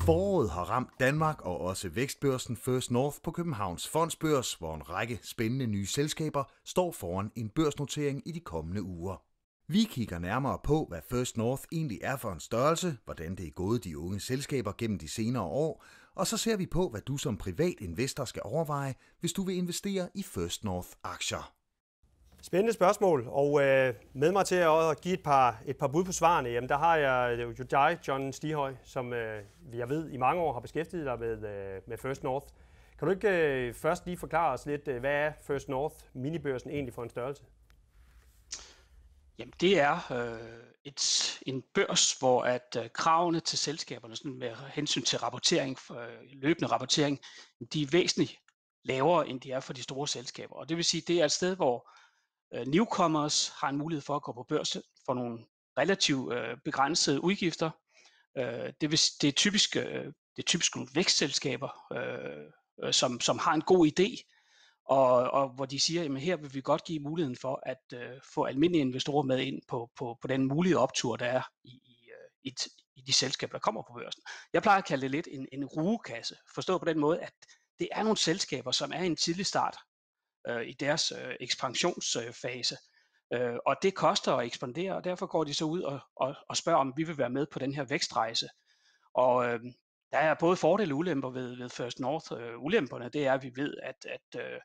Foråret har ramt Danmark og også vækstbørsen First North på Københavns Fondsbørs, hvor en række spændende nye selskaber står foran en børsnotering i de kommende uger. Vi kigger nærmere på, hvad First North egentlig er for en størrelse, hvordan det er gået de unge selskaber gennem de senere år, og så ser vi på, hvad du som privat investor skal overveje, hvis du vil investere i First North-aktier. Spændende spørgsmål, og øh, med mig til at give et par, et par bud på svarene, jamen der har jeg øh, jo dig, John Stihøj, som øh, jeg ved i mange år har beskæftiget dig med, øh, med First North. Kan du ikke øh, først lige forklare os lidt, øh, hvad er First North minibørsen egentlig for en størrelse? Jamen det er øh, et, en børs, hvor at øh, kravene til selskaberne sådan med hensyn til rapportering, for, øh, løbende rapportering, de er væsentligt lavere, end de er for de store selskaber. Og det vil sige, det er et sted, hvor øh, newcomers har en mulighed for at gå på børs for nogle relativt øh, begrænsede udgifter. Øh, det, vil, det, er typisk, øh, det er typisk nogle vækstselskaber, øh, øh, som, som har en god idé, og, og hvor de siger, at her vil vi godt give muligheden for at øh, få almindelige investorer med ind på, på, på den mulige optur, der er i, i, i, øh, i de selskaber, der kommer på børsen. Jeg plejer at kalde det lidt en, en rugekasse, forstået på den måde, at det er nogle selskaber, som er i en tidlig start, øh, i deres øh, ekspansionsfase. Øh, og det koster at ekspandere, og derfor går de så ud og, og, og spørger, om vi vil være med på den her vækstrejse. Og øh, der er både fordele og ulemper ved, ved First North. Øh, ulemperne, det er, at vi ved, at, at øh,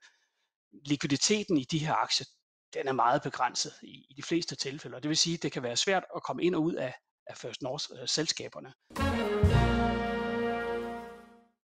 likviditeten i de her aktier, den er meget begrænset i, i de fleste tilfælde. Og det vil sige, at det kan være svært at komme ind og ud af, af First North-selskaberne. Øh,